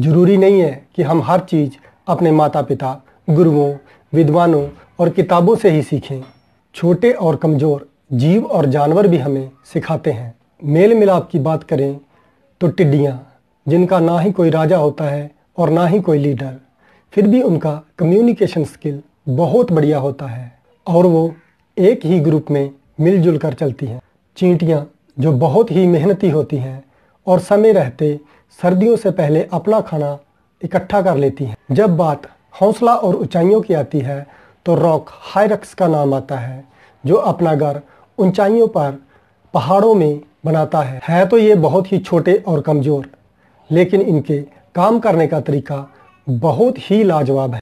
जरूरी नहीं है कि हम हर चीज़ अपने माता पिता गुरुओं विद्वानों और किताबों से ही सीखें छोटे और कमज़ोर जीव और जानवर भी हमें सिखाते हैं मेल मिलाप की बात करें तो टिड्डियाँ जिनका ना ही कोई राजा होता है और ना ही कोई लीडर फिर भी उनका कम्युनिकेशन स्किल बहुत बढ़िया होता है और वो एक ही ग्रुप में मिलजुल कर चलती हैं चींटियाँ जो बहुत ही मेहनती होती हैं और समय रहते सर्दियों से पहले अपना खाना इकट्ठा कर लेती हैं जब बात हौसला और ऊंचाइयों की आती है तो रॉक हाई रक्स का नाम आता है जो अपना घर ऊंचाइयों पर पहाड़ों में बनाता है है तो ये बहुत ही छोटे और कमज़ोर लेकिन इनके काम करने का तरीका बहुत ही लाजवाब है